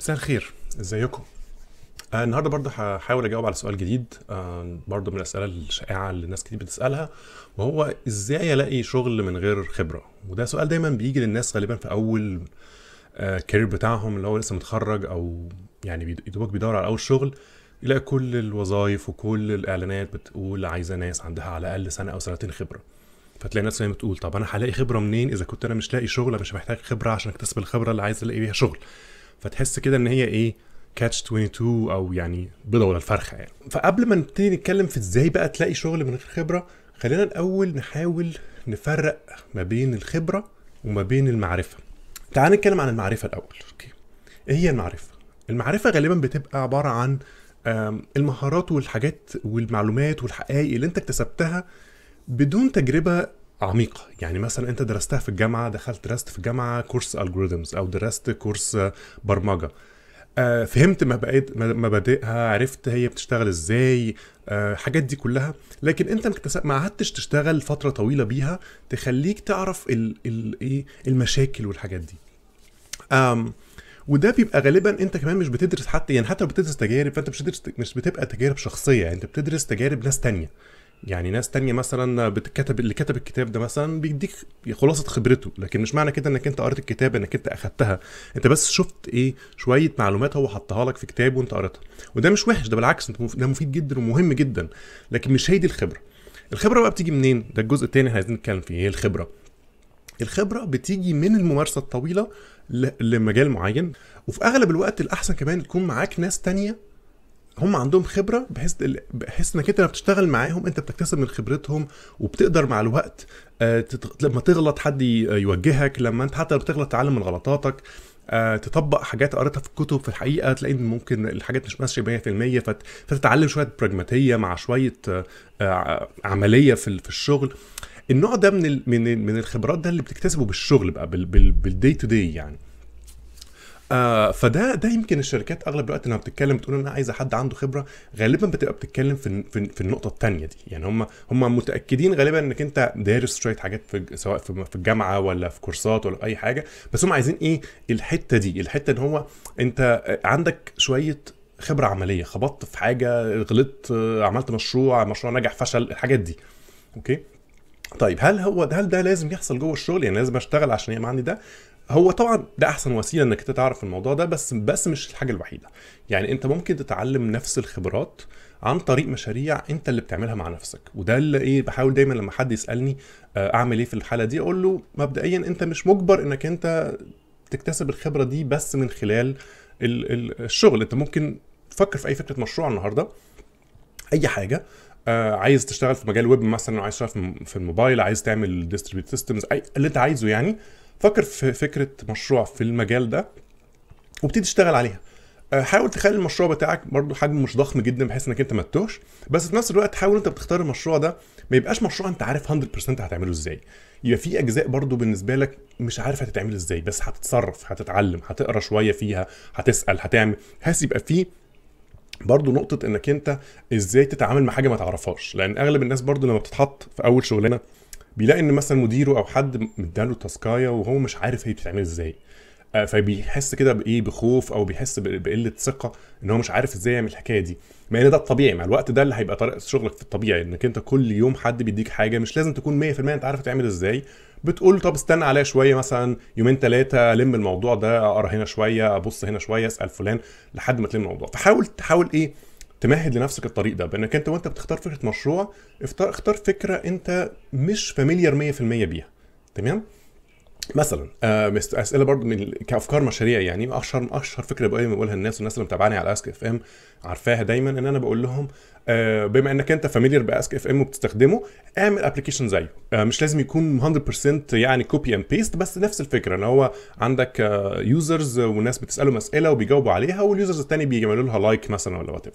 مساء الخير ازيكم آه النهارده برضه هحاول اجاوب على سؤال جديد آه برضه من الاسئله الشائعه اللي الناس كتير بتسالها وهو ازاي الاقي شغل من غير خبره وده سؤال دايما بيجي للناس غالبا في اول آه كارير بتاعهم اللي هو لسه متخرج او يعني دوبك بيدور على اول شغل يلاقي كل الوظائف وكل الاعلانات بتقول عايزه ناس عندها على الاقل سنه او سنتين خبره فتلاقي ناس دايما بتقول طب انا هلاقي خبره منين اذا كنت انا مش لاقي شغل مش محتاج خبره عشان اكتسب الخبره اللي عايز الاقي بيها شغل فتحس كده ان هي ايه كاتش 22 او يعني بيضه ولا الفرخه يعني فقبل ما نبتدي نتكلم في ازاي بقى تلاقي شغل من غير خبره خلينا الاول نحاول نفرق ما بين الخبره وما بين المعرفه تعال نتكلم عن المعرفه الاول اوكي ايه هي المعرفه المعرفه غالبا بتبقى عباره عن المهارات والحاجات والمعلومات والحقائق اللي انت اكتسبتها بدون تجربه عميقه يعني مثلا انت درستها في الجامعه دخلت درست في الجامعه كورس algorithms او درست كورس برمجه آه، فهمت مبادئها عرفت هي بتشتغل ازاي الحاجات آه، دي كلها لكن انت ما قعدتش تشتغل فتره طويله بيها تخليك تعرف ايه المشاكل والحاجات دي وده بيبقى غالبا انت كمان مش بتدرس حتى يعني حتى لو بتدرس تجارب فانت مش بتدرس مش بتبقى تجارب شخصيه يعني انت بتدرس تجارب ناس تانية يعني ناس تانية مثلا بتكتب اللي كتب الكتاب ده مثلا بيديك خلاصه خبرته لكن مش معنى كده انك انت قريت الكتاب انك انت اخدتها انت بس شفت ايه شويه معلومات هو حطها لك في كتاب وانت قريتها وده مش وحش ده بالعكس ده مفيد جدا ومهم جدا لكن مش هي دي الخبره الخبره بقى بتيجي منين ده الجزء التاني اللي عايزين نتكلم فيه هي الخبره الخبره بتيجي من الممارسه الطويله لمجال معين وفي اغلب الوقت الاحسن كمان يكون معاك ناس تانية هم عندهم خبره بحيث بحيث انك انت لما بتشتغل معاهم انت بتكتسب من خبرتهم وبتقدر مع الوقت آه، لما تغلط حد آه، يوجهك لما انت حتى لو بتغلط تتعلم من غلطاتك آه، تطبق حاجات قريتها في الكتب في الحقيقه تلاقي ممكن الحاجات مش ماشيه 100% فتتعلم شويه براجماتيه مع شويه عمليه في الشغل النوع ده من من من الخبرات ده اللي بتكتسبه بالشغل بقى بالدي تو دي يعني آه فده ده يمكن الشركات اغلب الوقت لما بتتكلم بتقول انا عايزه حد عنده خبره غالبا بتبقى بتتكلم في في, في النقطه الثانيه دي يعني هم هم متاكدين غالبا انك انت دارس شويه حاجات في سواء في, في الجامعه ولا في كورسات ولا اي حاجه بس هم عايزين ايه الحته دي الحته ان هو انت عندك شويه خبره عمليه خبطت في حاجه غلطت عملت مشروع مشروع نجح فشل الحاجات دي اوكي طيب هل هو هل ده لازم يحصل جوه الشغل يعني لازم اشتغل عشان يبقى عندي ده هو طبعا ده احسن وسيله انك انت تعرف الموضوع ده بس بس مش الحاجه الوحيده يعني انت ممكن تتعلم نفس الخبرات عن طريق مشاريع انت اللي بتعملها مع نفسك وده اللي ايه بحاول دايما لما حد يسالني آه، اعمل ايه في الحاله دي اقول له مبدئيا انت مش مجبر انك انت تكتسب الخبره دي بس من خلال الشغل انت ممكن تفكر في اي فكره مشروع النهارده اي حاجه آه عايز تشتغل في مجال ويب مثلا عايز تشتغل في الموبايل عايز تعمل ديستريبيوت سيستمز اي اللي انت عايزه يعني فكر في فكره مشروع في المجال ده وابتدي تشتغل عليها آه، حاول تخلي المشروع بتاعك برضو حجمه مش ضخم جدا بحيث انك انت ما تتوهش بس في نفس الوقت حاول انت بتختار المشروع ده ما يبقاش مشروع انت عارف 100% هتعمله ازاي يبقى في اجزاء برضو بالنسبه لك مش عارف هتتعمل ازاي بس هتتصرف هتتعلم هتقرا شويه فيها هتسال هتعمل بحيث يبقى في برضه نقطة انك انت ازاي تتعامل مع حاجة ما تعرفهاش لان اغلب الناس برضه لما بتتحط في اول شغلانة بيلاقي ان مثلا مديره او حد مداله تاسكايه وهو مش عارف هي بتتعمل ازاي آه، فبيحس كده بايه بخوف او بيحس بقله ثقه ان هو مش عارف ازاي يعمل الحكايه دي مع ان ده الطبيعي مع الوقت ده اللي هيبقى طريقه شغلك في الطبيعي انك انت كل يوم حد بيديك حاجه مش لازم تكون 100% انت عارف تعمل ازاي بتقول طب استنى عليا شويه مثلا يومين ثلاثه الم الموضوع ده اقرا هنا شويه ابص هنا شويه اسال فلان لحد ما تلم الموضوع فحاول تحاول ايه تمهد لنفسك الطريق ده بانك انت وانت بتختار فكره مشروع اختار فكره انت مش فاميليار 100% بيها تمام مثلا آه، اسئله برضو من كافكار مشاريع يعني اشهر اشهر فكره بقولها للناس والناس اللي متابعاني على اسك اف ام عارفاها دايما ان انا بقول لهم آه، بما انك انت فاميليار باسك اف ام وبتستخدمه اعمل ابلكيشن زيه آه، مش لازم يكون 100% يعني كوبي اند بيست بس نفس الفكره ان هو عندك يوزرز والناس بتسالهم اسئله وبيجاوبوا عليها واليوزرز الثاني بيعملوا لها لايك مثلا ولا وات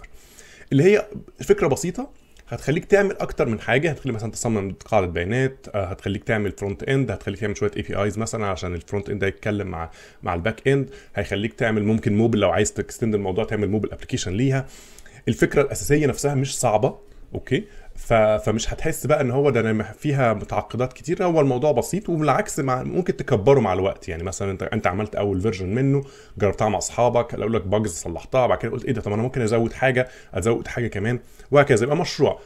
اللي هي فكره بسيطه هتخليك تعمل اكتر من حاجه هتخليك مثلا تصمم قاعده بيانات آه، هتخليك تعمل فرونت اند هتخليك تعمل شويه اي بي ايز مثلا عشان الفرونت اند يتكلم مع مع الباك اند هيخليك تعمل ممكن موبل لو عايز تكستند الموضوع تعمل موبل ابلكيشن ليها الفكره الاساسيه نفسها مش صعبه اوكي فمش هتحس بقى ان هو ده فيها متعقدات كتير هو الموضوع بسيط وبالعكس مع ممكن تكبره مع الوقت يعني مثلا انت انت عملت اول فيرجن منه جربتها مع اصحابك قالوا لك باجز صلحتها بعد كده قلت ايه ده طب انا ممكن ازود حاجه ازود حاجه كمان وهكذا يبقى مشروع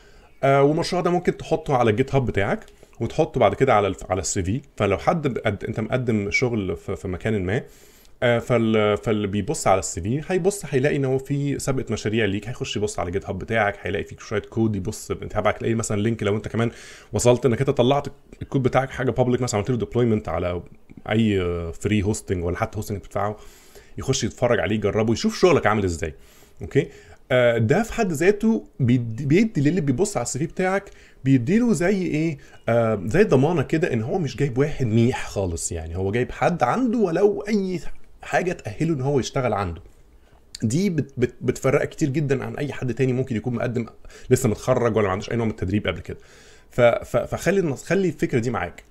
آه والمشروع ده ممكن تحطه على الجيت هاب بتاعك وتحطه بعد كده على على السي في فلو حد انت مقدم شغل في مكان ما آه، فال فاللي بيبص على السي في هيبص هيلاقي ان هو في سابقه مشاريع ليك هيخش يبص على جيت هاب بتاعك هيلاقي فيك شويه كود يبص تابعك تلاقي مثلا لينك لو انت كمان وصلت انك انت طلعت الكود بتاعك حاجه بابليك مثلا عملت له ديبلويمنت على اي فري هوستنج ولا حتى هوستنج بتدفعه يخش يتفرج عليه يجربه يشوف شغلك عامل ازاي اوكي آه، ده في حد ذاته بيدي, بيدي للي بيبص على السي في بتاعك بيديله زي ايه آه زي ضمانه كده ان هو مش جايب واحد ميح خالص يعني هو جايب حد عنده ولو اي حاجه تاهله ان هو يشتغل عنده دي بتفرق بتفرقك كتير جدا عن اي حد تاني ممكن يكون مقدم لسه متخرج ولا ما عندوش اي نوع من التدريب قبل كده فخلي خلي الفكره دي معاك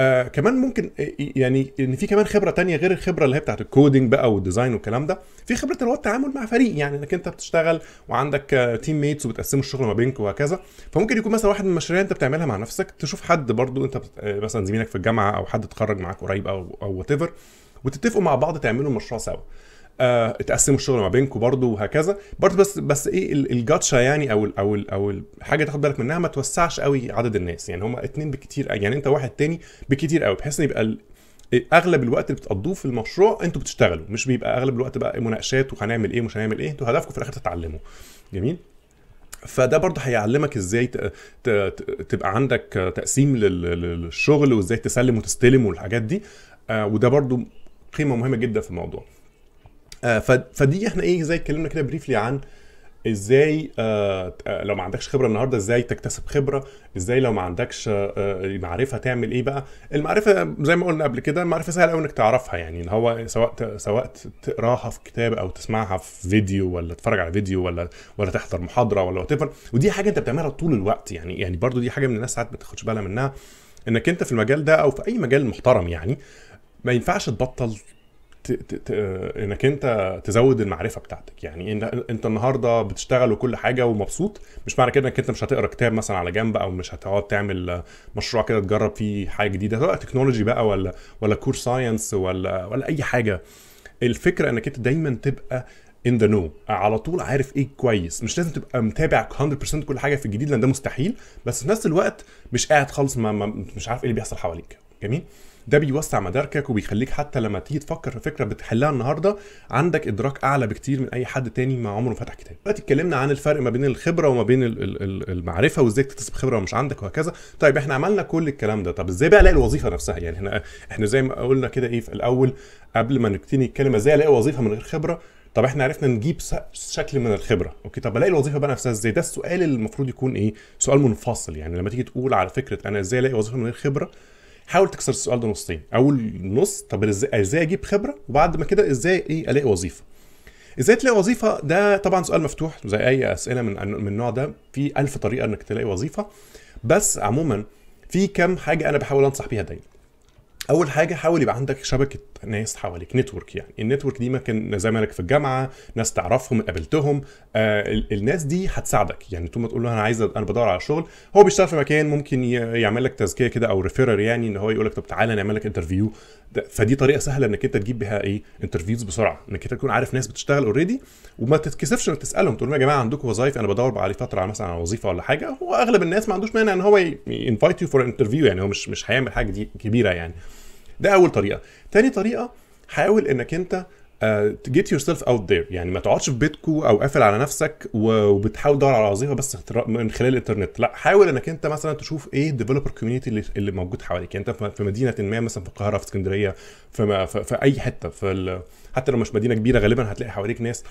آه كمان ممكن آه، يعني ان في كمان خبره تانية غير الخبره اللي هي بتاعت الكودينج بقى والديزاين والكلام ده في خبره اللي هو التعامل مع فريق يعني انك انت بتشتغل وعندك تيم ميتس وبتقسموا الشغل ما بينك وهكذا فممكن يكون مثلا واحد من المشاريع انت بتعملها مع نفسك تشوف حد برضو انت آه، مثلا زميلك في الجامعه او حد اتخرج معاك قريب او او وات وتتفقوا مع بعض تعملوا المشروع سوا آه، تقسموا الشغل ما بينكم برضو وهكذا برضو بس بس ايه الجاتشا يعني او الـ او الـ او الحاجه تاخد بالك منها ما توسعش قوي عدد الناس يعني هما اتنين بكتير يعني انت واحد تاني بكتير قوي بحيث ان يبقى اغلب الوقت اللي بتقضوه في المشروع انتوا بتشتغلوا مش بيبقى اغلب الوقت بقى مناقشات وهنعمل ايه ومش هنعمل ايه انتوا هدفكم في الاخر تتعلموا جميل فده برضه هيعلمك ازاي تبقى عندك تقسيم للشغل وازاي تسلم وتستلم والحاجات دي آه، وده برضه قيمه مهمه جدا في الموضوع آه، فدي احنا ايه زي اتكلمنا كده بريفلي عن ازاي آه، آه، لو ما عندكش خبره النهارده ازاي تكتسب خبره ازاي لو ما عندكش معرفه تعمل ايه بقى المعرفه زي ما قلنا قبل كده المعرفه سهله قوي انك تعرفها يعني اللي هو سواء سواء تقراها في كتاب او تسمعها في فيديو ولا تتفرج على فيديو ولا ولا تحضر محاضره ولا وات ودي حاجه انت بتعملها طول الوقت يعني يعني برضو دي حاجه من الناس ساعات ما تاخدش بالها منها انك انت في المجال ده او في اي مجال محترم يعني ما ينفعش تبطل انك انت تزود المعرفه بتاعتك يعني انت النهارده بتشتغل وكل حاجه ومبسوط مش معنى كده انك انت مش هتقرا كتاب مثلا على جنب او مش هتقعد تعمل مشروع كده تجرب فيه حاجه جديده سواء تكنولوجي بقى ولا ولا كور ساينس ولا ولا اي حاجه الفكره انك انت دايما تبقى ان ذا نو على طول عارف ايه كويس مش لازم تبقى متابع 100% كل حاجه في الجديد لان ده مستحيل بس في نفس الوقت مش قاعد خالص ما مش عارف ايه اللي بيحصل حواليك جميل ده بيوسع مداركك وبيخليك حتى لما تيجي تفكر في فكره بتحلها النهارده عندك ادراك اعلى بكتير من اي حد تاني ما عمره فتح كتاب دلوقتي اتكلمنا عن الفرق ما بين الخبره وما بين المعرفه وازاي تكتسب خبره ومش عندك وهكذا طيب احنا عملنا كل الكلام ده طب ازاي بقى الاقي الوظيفه نفسها يعني احنا احنا زي ما قلنا كده ايه في الاول قبل ما نبتدي الكلمه ازاي الاقي وظيفه من غير خبره طب احنا عرفنا نجيب شكل من الخبره اوكي طب الاقي الوظيفه بقى نفسها ازاي ده السؤال اللي المفروض يكون ايه سؤال منفصل يعني لما تيجي تقول على فكره انا ازاي الاقي وظيفه من غير خبره حاول تكسر السؤال ده نصين اول نص طب ازاي ازاي اجيب خبره وبعد ما كده ازاي ايه الاقي وظيفه ازاي تلاقي وظيفه ده طبعا سؤال مفتوح زي اي اسئله من من النوع ده في ألف طريقه انك تلاقي وظيفه بس عموما في كام حاجه انا بحاول انصح بيها دايما اول حاجه حاول يبقى عندك شبكه ناس حواليك نتورك يعني النتورك دي ممكن زمانك في الجامعه ناس تعرفهم قابلتهم آه الناس دي هتساعدك يعني طول ما تقول له انا عايز انا بدور على شغل هو بيشتغل في مكان ممكن يعمل لك تزكيه كده او ريفيرر يعني ان هو يقول لك طب تعالى نعمل لك انترفيو فدي طريقه سهله انك انت تجيب بها ايه انترفيوز بسرعه انك انت تكون عارف ناس بتشتغل اوريدي وما تتكسفش انك تسالهم تقول لهم يا جماعه عندكم وظايف انا بدور بقى فتره على مثلا على وظيفه ولا حاجه هو اغلب الناس ما عندوش مانع ان هو انفايت يو فور انترفيو يعني هو مش مش هيعمل حاجه دي كبيره يعني ده اول طريقه تاني طريقه حاول انك انت جيت يور سيلف اوت ذير يعني ما تقعدش في بيتكو او قافل على نفسك وبتحاول تدور على وظيفه بس من خلال الانترنت لا حاول انك انت مثلا تشوف ايه الديفلوبر كوميونتي اللي موجود حواليك يعني انت في مدينه ما مثلا في القاهره في اسكندريه في, في, في اي حته في حتى لو مش مدينه كبيره غالبا هتلاقي حواليك ناس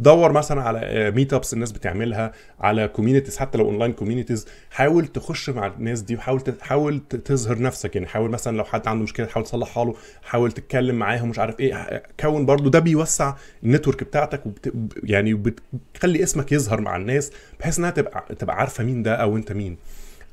دور مثلا على ميت آه، ابس الناس بتعملها على كوميونيتيز حتى لو اونلاين كوميونيتيز حاول تخش مع الناس دي وحاول تحاول تظهر نفسك يعني حاول مثلا لو حد عنده مشكله حاول تصلحها له حاول تتكلم معاهم مش عارف ايه آه، كون برضو ده بيوسع النتورك بتاعتك وبت يعني بتخلي اسمك يظهر مع الناس بحيث انها تبقى تبقى عارفه مين ده او انت مين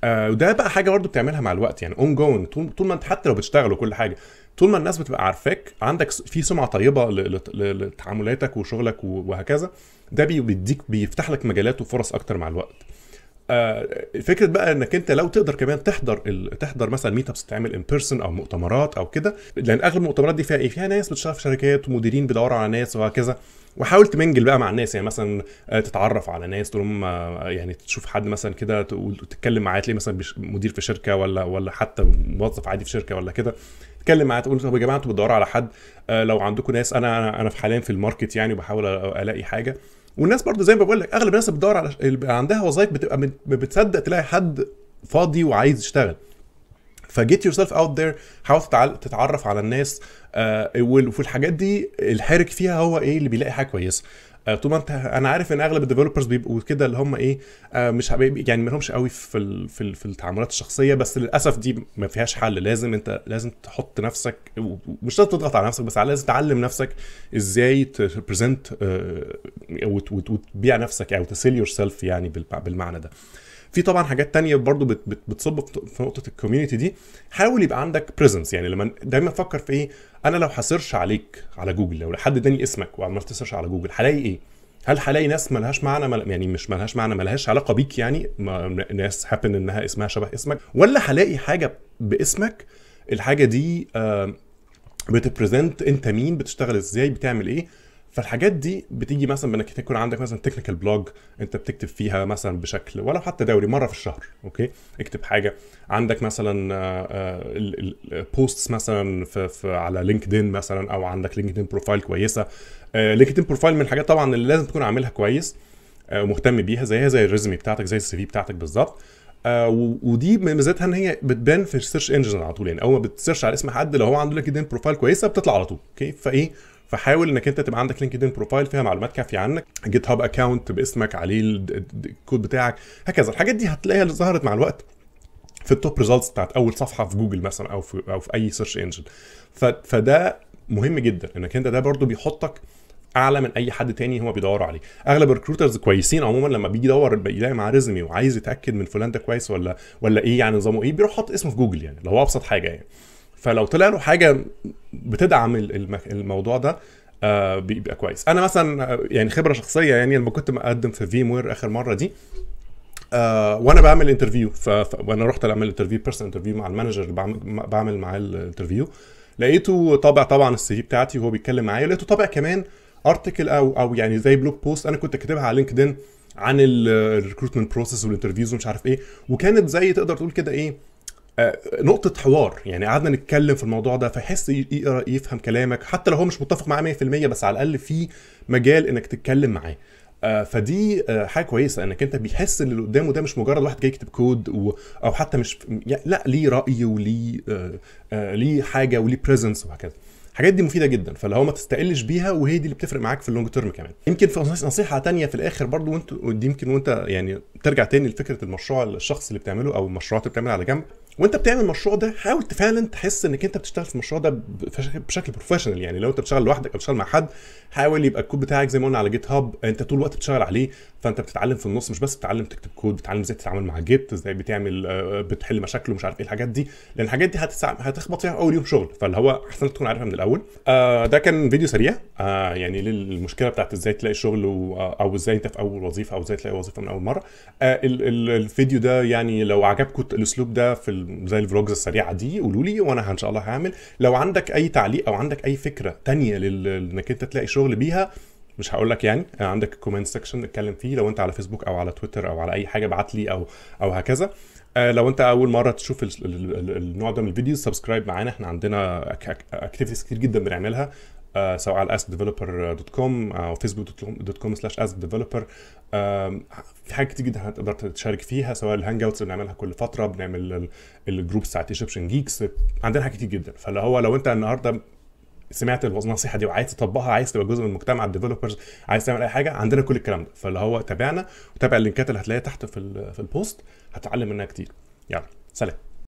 آه، وده بقى حاجه برضو بتعملها مع الوقت يعني اون جوينج طول ما انت حتى لو بتشتغل وكل حاجه طول ما الناس بتبقى عارفاك عندك في سمعه طيبه لتعاملاتك وشغلك وهكذا ده بيديك بيفتح لك مجالات وفرص اكتر مع الوقت آه، فكره بقى انك انت لو تقدر كمان تحضر ال... تحضر مثلا ميت ابس تتعمل ان بيرسون او مؤتمرات او كده لان اغلب المؤتمرات دي فيها ايه؟ فيها ناس بتشتغل في شركات ومديرين بيدوروا على ناس وهكذا وحاول تمنجل بقى مع الناس يعني مثلا آه، تتعرف على ناس تقول لهم آه، يعني تشوف حد مثلا كده وتتكلم معاه تلاقي مثلا مدير في شركه ولا ولا حتى موظف عادي في شركه ولا كده تتكلم معاه تقول طب يا جماعه انتوا بتدوروا على حد لو عندكم ناس انا انا في حاليا في الماركت يعني وبحاول الاقي حاجه والناس برضه زي ما بقول لك اغلب الناس بتدور على عندها وظائف بتبقى بتصدق تلاقي حد فاضي وعايز يشتغل فجيت يور سيلف اوت ذير حاول تتعرف على الناس آه، وفي الحاجات دي الحرك فيها هو ايه اللي بيلاقي حاجه كويسه آه، طول ما انت انا عارف ان اغلب الديفلوبرز بيبقوا كده اللي هم ايه آه، مش يعني مالهمش قوي في ال... في, ال... في التعاملات الشخصيه بس للاسف دي ما فيهاش حل لازم انت لازم تحط نفسك مش لازم تضغط على نفسك بس لازم تعلم نفسك ازاي تبرزنت آه، وتبيع نفسك او تسيل يور سيلف يعني بالمعنى ده في طبعا حاجات تانية برضو بتصب في نقطه الكوميونتي دي حاول يبقى عندك بريزنس يعني لما دايما فكر في ايه انا لو هسيرش عليك على جوجل لو حد اداني اسمك وعمال تسيرش على جوجل هلاقي ايه هل هلاقي ناس ملهاش معنى مل... يعني مش ملهاش معنى ملهاش علاقه بيك يعني ما... ناس هابن انها اسمها شبه اسمك ولا هلاقي حاجه باسمك الحاجه دي آ... بتبريزنت انت مين بتشتغل ازاي بتعمل ايه فالحاجات دي بتيجي مثلا بانك تكون عندك مثلا تكنيكال بلوج انت بتكتب فيها مثلا بشكل ولو حتى دوري مره في الشهر اوكي اكتب حاجه عندك مثلا بوستس آه، آه، مثلا في, في على لينكدين مثلا او عندك لينكدين بروفايل كويسه لينكدين آه، بروفايل من الحاجات طبعا اللي لازم تكون عاملها كويس ومهتم بيها زيها زي الريزمي بتاعتك زي السي في بتاعتك بالظبط آه ودي ميزتها ان هي بتبان في السيرش انجن على طول يعني اول ما بتسيرش على اسم حد لو هو عنده لينكدين بروفايل كويسه بتطلع على طول اوكي فايه فحاول انك انت تبقى عندك لينكدين بروفايل فيها معلومات كافيه عنك جيت هاب اكونت باسمك عليه الكود بتاعك هكذا الحاجات دي هتلاقيها اللي ظهرت مع الوقت في التوب ريزلتس بتاعت اول صفحه في جوجل مثلا او في او في اي سيرش انجن فده مهم جدا انك انت ده برضو بيحطك اعلى من اي حد تاني هو بيدور عليه اغلب الريكروترز كويسين عموما لما بيجي يدور يلاقي معاه ريزمي وعايز يتاكد من فلان ده كويس ولا ولا ايه يعني نظامه ايه بيروح حاطط اسمه في جوجل يعني لو هو ابسط حاجه يعني فلو طلع له حاجه بتدعم الموضوع ده آه بيبقى كويس انا مثلا آه، يعني خبره شخصيه يعني لما كنت مقدم في فيم وير اخر مره دي آه وانا بعمل انترفيو وانا رحت اعمل انترفيو بيرسون انترفيو مع المانجر اللي بعمل, بعمل معاه الانترفيو لقيته طابع طبعا السي في بتاعتي وهو بيتكلم معايا لقيته طابع كمان آه ارتكل او او يعني زي بلوج بوست انا كنت كاتبها على لينكدين عن الريكروتمنت بروسيس والانترفيوز ومش عارف ايه وكانت زي تقدر تقول كده ايه آه، نقطة حوار يعني قعدنا نتكلم في الموضوع ده فيحس يقرا يفهم كلامك حتى لو هو مش متفق معاه 100% بس على الأقل في مجال إنك تتكلم معاه آه، فدي آه، حاجه كويسه انك انت بيحس ان اللي قدامه ده مش مجرد واحد جاي يكتب كود او حتى مش لا ليه راي وليه ليه حاجه وليه بريزنس وهكذا الحاجات دي مفيده جدا فاللي هو ما تستقلش بيها وهي دي اللي بتفرق معاك في اللونج تيرم كمان يمكن في نصيحه تانية في الاخر برضو وانت يمكن وانت يعني ترجع تاني لفكره المشروع الشخص اللي بتعمله او المشروعات اللي بتعملها على جنب وانت بتعمل المشروع ده حاول فعلا تحس انك انت بتشتغل في المشروع ده بشكل بروفيشنال يعني لو انت بتشتغل لوحدك او بتشتغل مع حد حاول يبقى الكود بتاعك زي ما قلنا على جيت هاب انت طول الوقت بتشتغل عليه فانت بتتعلم في النص مش بس بتتعلم تكتب كود بتتعلم ازاي تتعامل مع جيت ازاي بتعمل آه، آه، بتحل مشاكله مش عارف ايه الحاجات دي لان الحاجات دي هتسع... هتخبط فيها اول يوم شغل فاللي هو احسن تكون عارفها من الاول آه ده كان فيديو سريع آه يعني للمشكله بتاعت ازاي تلاقي شغل و... او ازاي انت في اول وظيفه او ازاي تلاقي وظيفه من اول مره آه ال... الفيديو ده يعني لو عجبكم الاسلوب ده في زي الفلوجز السريعه دي قولوا لي وانا ان شاء الله هعمل لو عندك اي تعليق او عندك اي فكره تانية انك انت تلاقي شغل بيها مش هقول لك يعني آه، عندك كومنت سيكشن نتكلم فيه لو انت على فيسبوك او على تويتر او على اي حاجه ابعت لي او او هكذا آه، لو انت اول مره تشوف النوع ده من الفيديو سبسكرايب معانا احنا عندنا اكتيفيتيز كتير جدا بنعملها آه، سواء على اسك ديفلوبر دوت كوم او فيسبوك دوت كوم سلاش اسك ديفلوبر في حاجات كتير جدا هتقدر تشارك فيها سواء الهانج اوتس بنعملها كل فتره بنعمل الجروبس بتاعت ايجيبشن جيكس عندنا حاجات كتير جدا فاللي هو لو انت النهارده سمعت النصيحه دي وعايز تطبقها عايز تبقى جزء من مجتمع الديفلوبرز عايز تعمل اي حاجه عندنا كل الكلام ده فاللي هو تابعنا وتابع اللينكات اللي هتلاقيها تحت في, في البوست هتتعلم منها كتير يلا سلام